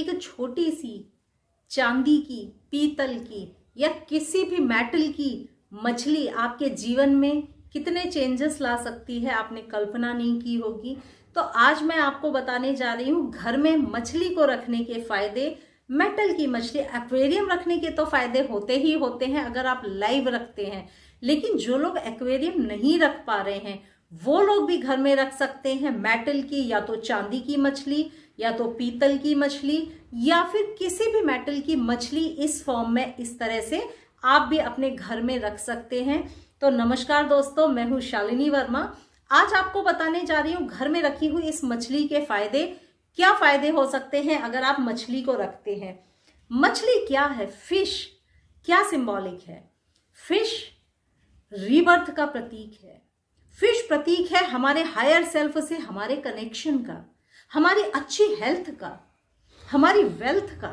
एक छोटी सी चांदी की पीतल की या किसी भी मेटल की मछली आपके जीवन में कितने चेंजेस ला सकती है आपने कल्पना नहीं की होगी तो आज मैं आपको बताने जा रही हूँ घर में मछली को रखने के फायदे मेटल की मछली एक्वेरियम रखने के तो फायदे होते ही होते हैं अगर आप लाइव रखते हैं लेकिन जो लोग एक्वेरियम नहीं रख पा रहे हैं वो लोग भी घर में रख सकते हैं मेटल की या तो चांदी की मछली या तो पीतल की मछली या फिर किसी भी मेटल की मछली इस फॉर्म में इस तरह से आप भी अपने घर में रख सकते हैं तो नमस्कार दोस्तों मैं हूँ शालिनी वर्मा आज आपको बताने जा रही हूँ घर में रखी हुई इस मछली के फायदे क्या फायदे हो सकते हैं अगर आप मछली को रखते हैं मछली क्या है फिश क्या सिंबॉलिक है फिश रिबर्थ का प्रतीक है फिश प्रतीक है हमारे हायर सेल्फ से हमारे कनेक्शन का हमारी अच्छी हेल्थ का हमारी वेल्थ का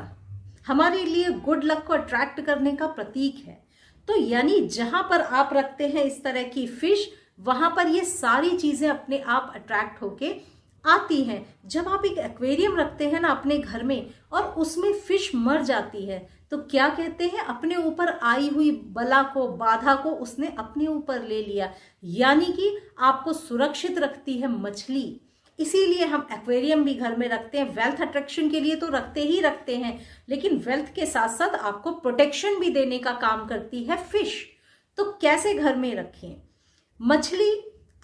हमारे लिए गुड लक को अट्रैक्ट करने का प्रतीक है तो यानी जहां पर आप रखते हैं इस तरह की फिश वहां पर ये सारी चीजें अपने आप अट्रैक्ट होके आती हैं जब आप एक एक्वेरियम रखते हैं ना अपने घर में और उसमें फिश मर जाती है तो क्या कहते हैं अपने ऊपर आई हुई बला को बाधा को उसने अपने ऊपर ले लिया यानी कि आपको सुरक्षित रखती है मछली इसीलिए हम एक्वेरियम भी घर में रखते हैं वेल्थ अट्रैक्शन के लिए तो रखते ही रखते हैं लेकिन वेल्थ के साथ साथ आपको प्रोटेक्शन भी देने का काम करती है फिश तो कैसे घर में रखें मछली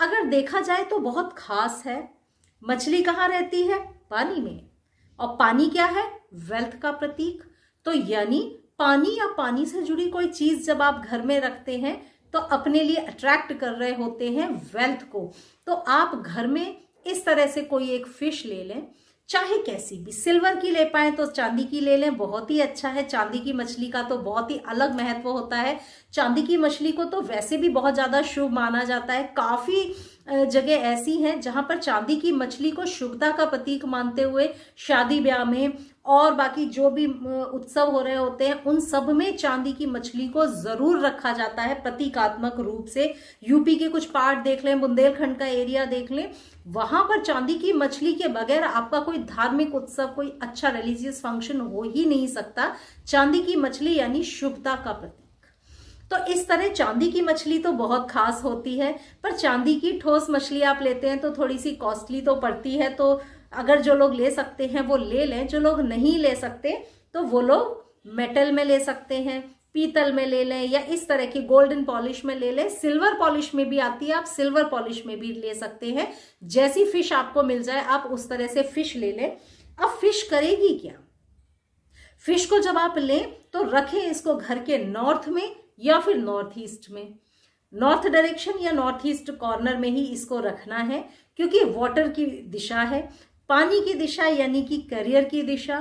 अगर देखा जाए तो बहुत खास है मछली कहाँ रहती है पानी में और पानी क्या है वेल्थ का प्रतीक तो यानी पानी या पानी से जुड़ी कोई चीज जब आप घर में रखते हैं तो अपने लिए अट्रैक्ट कर रहे होते हैं वेल्थ को तो आप घर में इस तरह से कोई एक फिश ले लें चाहे कैसी भी सिल्वर की ले पाए तो चांदी की ले लें बहुत ही अच्छा है चांदी की मछली का तो बहुत ही अलग महत्व होता है चांदी की मछली को तो वैसे भी बहुत ज़्यादा शुभ माना जाता है काफ़ी जगह ऐसी हैं जहां पर चांदी की मछली को शुभता का प्रतीक मानते हुए शादी ब्याह में और बाकी जो भी उत्सव हो रहे होते हैं उन सब में चांदी की मछली को जरूर रखा जाता है प्रतीकात्मक रूप से यूपी के कुछ पार्ट देख लें बुंदेलखंड का एरिया देख लें वहां पर चांदी की मछली के बगैर आपका कोई धार्मिक उत्सव कोई अच्छा रिलीजियस फंक्शन हो ही नहीं सकता चांदी की मछली यानी शुभता का प्रतीक तो इस तरह चांदी की मछली तो बहुत खास होती है पर चांदी की ठोस मछली आप लेते हैं तो थोड़ी सी कॉस्टली तो पड़ती है तो अगर जो लोग ले सकते हैं वो ले लें जो लोग नहीं ले सकते तो वो लोग मेटल में ले सकते हैं पीतल में ले लें या इस तरह की गोल्डन पॉलिश में ले लें सिल्वर पॉलिश में भी आती है आप सिल्वर पॉलिश में भी ले सकते हैं जैसी फिश आपको मिल जाए आप उस तरह से फिश ले लें अब फिश करेगी क्या फिश को जब आप लें तो रखें इसको घर के नॉर्थ में या फिर नॉर्थ ईस्ट में नॉर्थ डायरेक्शन या नॉर्थ ईस्ट कॉर्नर में ही इसको रखना है क्योंकि वाटर की दिशा है पानी की दिशा यानी कि करियर की दिशा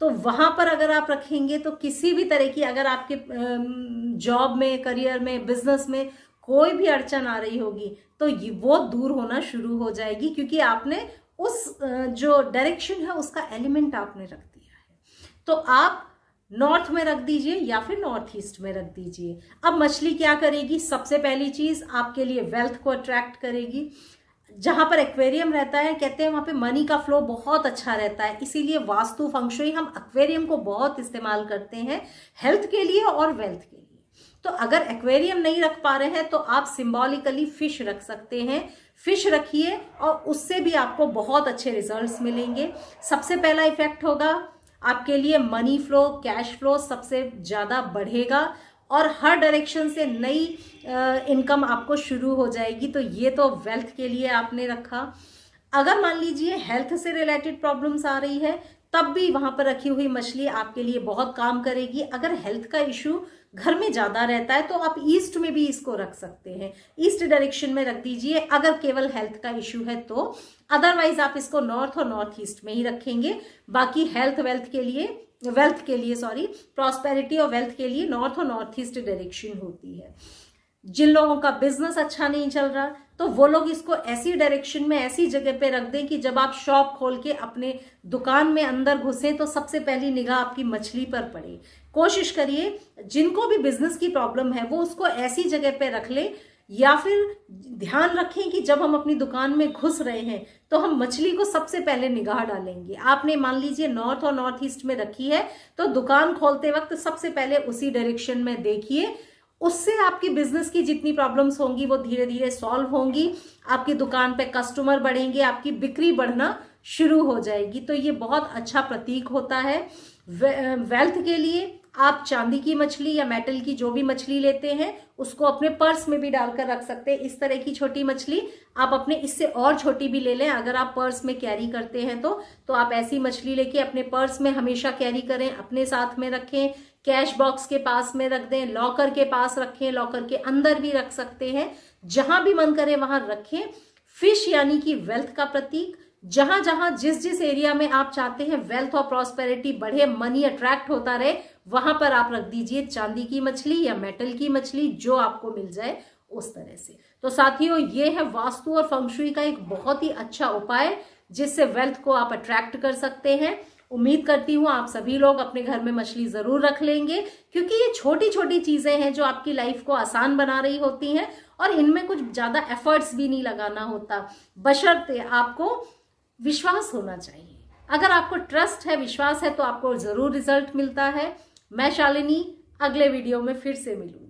तो वहां पर अगर आप रखेंगे तो किसी भी तरह की अगर आपके जॉब में करियर में बिजनेस में कोई भी अड़चन आ रही होगी तो ये वो दूर होना शुरू हो जाएगी क्योंकि आपने उस जो डायरेक्शन है उसका एलिमेंट आपने रख दिया है तो आप नॉर्थ में रख दीजिए या फिर नॉर्थ ईस्ट में रख दीजिए अब मछली क्या करेगी सबसे पहली चीज आपके लिए वेल्थ को अट्रैक्ट करेगी जहां पर एक्वेरियम रहता है कहते हैं वहां पे मनी का फ्लो बहुत अच्छा रहता है इसीलिए वास्तु फंक्शुई हम एक्वेरियम को बहुत इस्तेमाल करते हैं हेल्थ के लिए और वेल्थ के लिए तो अगर एक्वेरियम नहीं रख पा रहे हैं तो आप सिंबॉलिकली फिश रख सकते हैं फिश रखिए और उससे भी आपको बहुत अच्छे रिजल्ट्स मिलेंगे सबसे पहला इफेक्ट होगा आपके लिए मनी फ्लो कैश फ्लो सबसे ज़्यादा बढ़ेगा और हर डायरेक्शन से नई इनकम आपको शुरू हो जाएगी तो ये तो वेल्थ के लिए आपने रखा अगर मान लीजिए हेल्थ से रिलेटेड प्रॉब्लम्स आ रही है तब भी वहां पर रखी हुई मछली आपके लिए बहुत काम करेगी अगर हेल्थ का इशू घर में ज़्यादा रहता है तो आप ईस्ट में भी इसको रख सकते हैं ईस्ट डायरेक्शन में रख दीजिए अगर केवल हेल्थ का इश्यू है तो अदरवाइज आप इसको नॉर्थ और नॉर्थ ईस्ट में ही रखेंगे बाकी हेल्थ वेल्थ के लिए वेल्थ के लिए सॉरी प्रॉस्पेरिटी और वेल्थ के लिए नॉर्थ और नॉर्थ ईस्ट डायरेक्शन होती है जिन लोगों का बिजनेस अच्छा नहीं चल रहा तो वो लोग इसको ऐसी डायरेक्शन में ऐसी जगह पे रख दें कि जब आप शॉप खोल के अपने दुकान में अंदर घुसे तो सबसे पहली निगाह आपकी मछली पर पड़े कोशिश करिए जिनको भी बिजनेस की प्रॉब्लम है वो उसको ऐसी जगह पे रख ले या फिर ध्यान रखें कि जब हम अपनी दुकान में घुस रहे हैं तो हम मछली को सबसे पहले निगाह डालेंगे आपने मान लीजिए नॉर्थ और नॉर्थ ईस्ट में रखी है तो दुकान खोलते वक्त सबसे पहले उसी डायरेक्शन में देखिए उससे आपकी बिजनेस की जितनी प्रॉब्लम्स होंगी वो धीरे धीरे सॉल्व होंगी आपकी दुकान पे कस्टमर बढ़ेंगे आपकी बिक्री बढ़ना शुरू हो जाएगी तो ये बहुत अच्छा प्रतीक होता है वे, वेल्थ के लिए आप चांदी की मछली या मेटल की जो भी मछली लेते हैं उसको अपने पर्स में भी डालकर रख सकते हैं इस तरह की छोटी मछली आप अपने इससे और छोटी भी ले लें अगर आप पर्स में कैरी करते हैं तो तो आप ऐसी मछली लेके अपने पर्स में हमेशा कैरी करें अपने साथ में रखें कैश बॉक्स के पास में रख दें लॉकर के पास रखें लॉकर के अंदर भी रख सकते हैं जहां भी मन करे वहां रखें फिश यानी कि वेल्थ का प्रतीक जहां जहां जिस जिस एरिया में आप चाहते हैं वेल्थ और प्रॉस्पेरिटी बढ़े मनी अट्रैक्ट होता रहे वहां पर आप रख दीजिए चांदी की मछली या मेटल की मछली जो आपको मिल जाए उस तरह से तो साथियों ये है वास्तु और फंक्शुई का एक बहुत ही अच्छा उपाय जिससे वेल्थ को आप अट्रैक्ट कर सकते हैं उम्मीद करती हूँ आप सभी लोग अपने घर में मछली ज़रूर रख लेंगे क्योंकि ये छोटी छोटी चीज़ें हैं जो आपकी लाइफ को आसान बना रही होती हैं और इनमें कुछ ज़्यादा एफर्ट्स भी नहीं लगाना होता बशर्ते आपको विश्वास होना चाहिए अगर आपको ट्रस्ट है विश्वास है तो आपको ज़रूर रिजल्ट मिलता है मैं शालिनी अगले वीडियो में फिर से मिलूँ